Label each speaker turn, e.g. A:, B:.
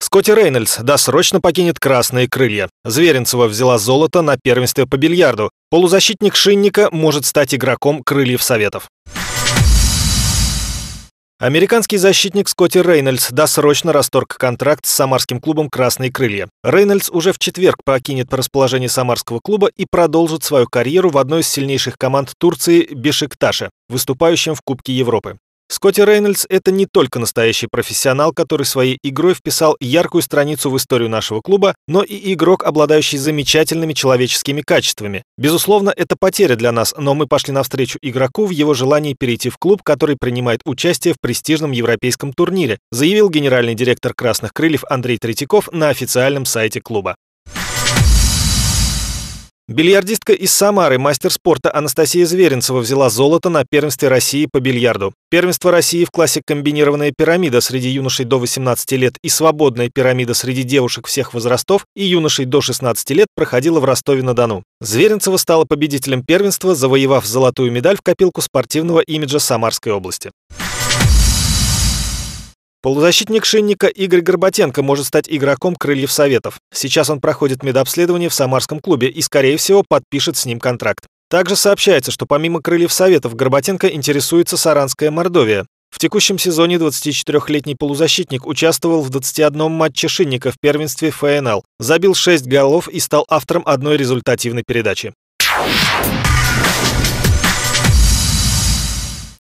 A: Скотти Рейнольдс досрочно покинет «Красные крылья». Зверинцева взяла золото на первенстве по бильярду. Полузащитник Шинника может стать игроком «Крыльев Советов». Американский защитник Скотти Рейнольдс досрочно расторг контракт с самарским клубом «Красные крылья». Рейнольдс уже в четверг покинет расположение самарского клуба и продолжит свою карьеру в одной из сильнейших команд Турции – Бешикташе, выступающем в Кубке Европы. Скотти Рейнольдс — это не только настоящий профессионал, который своей игрой вписал яркую страницу в историю нашего клуба, но и игрок, обладающий замечательными человеческими качествами. Безусловно, это потеря для нас, но мы пошли навстречу игроку в его желании перейти в клуб, который принимает участие в престижном европейском турнире, заявил генеральный директор «Красных крыльев» Андрей Третьяков на официальном сайте клуба. Бильярдистка из Самары, мастер спорта Анастасия Зверинцева взяла золото на первенстве России по бильярду. Первенство России в классе «Комбинированная пирамида» среди юношей до 18 лет и «Свободная пирамида» среди девушек всех возрастов и юношей до 16 лет проходило в Ростове-на-Дону. Зверинцева стала победителем первенства, завоевав золотую медаль в копилку спортивного имиджа Самарской области. Полузащитник Шинника Игорь Горбатенко может стать игроком «Крыльев Советов». Сейчас он проходит медобследование в Самарском клубе и, скорее всего, подпишет с ним контракт. Также сообщается, что помимо «Крыльев Советов» Горбатенко интересуется Саранская Мордовия. В текущем сезоне 24-летний полузащитник участвовал в 21 матче Шинника в первенстве ФНЛ, забил 6 голов и стал автором одной результативной передачи.